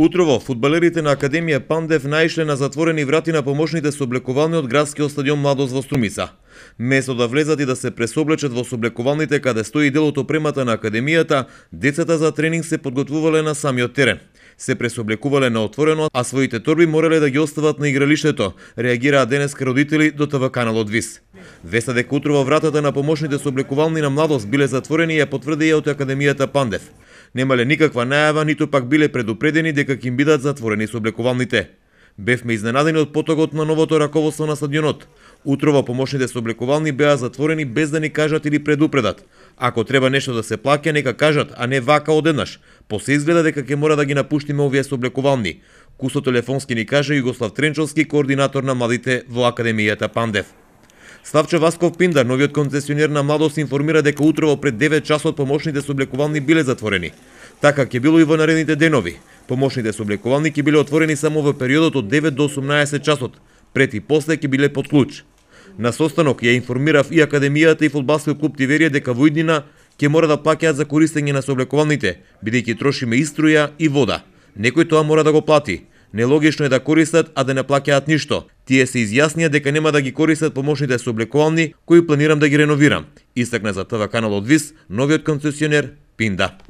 Утрово, фудбалерите на Академија Пандев наишле на затворени врати на помошните соблекувални од градскиот стадион Младост во Струмица. Место да влезат и да се пресоблечат во соблекувалните каде стои делот опремата на Академијата, децата за тренинг се подготвувале на самиот терен. Се пресоблекувале на отворено, а своите торби морале да ги остават на игралиштето, реагираа денес родители до ТВ каналот ВИС. Веста дека утрово вратата на помошните соблекувални на Младост биле затворени ја потврди од Академијата Пандев немале никаква најава, ниту пак биле предупредени дека ќе им бидат затворени облекувалните. Бевме изненадени од потокот на новото раководство на стадионот. Утрово помошните облекувални беа затворени без да ни кажат или предупредат. Ако треба нешто да се плаке, нека кажат, а не вака одеднаш. После изгледа дека ќе мора да ги напуштиме овие облекувални. Кусо телефонски ни каже Југослав Тренчовски, координатор на младите во Академијата Пандев. Славчо Васков Пиндар, новиот концесионер на Младост, информира дека утрово пред 9 часот помошните облекувални биле затворени. Така ќе било и во наредните денови. Помошните со ќе биле отворени само во периодот од 9 до 18 часот, пред и после ќе биле под клуч. На состанок ја информирав и Академијата и фудбалскиот клуб Тиверија дека во иднина ќе мора да плаќаат за користење на соблекувалните, бидејќи трошиме и струја и вода. Некој тоа мора да го плати. Нелогично е да користат, а да не плаќаат ништо. Тие се изјаснија дека нема да ги користат помошните соблекувални, кои планирам да ги реновирам. Истакна за ТВ канал од ВИС, новиот концесионер Пинда.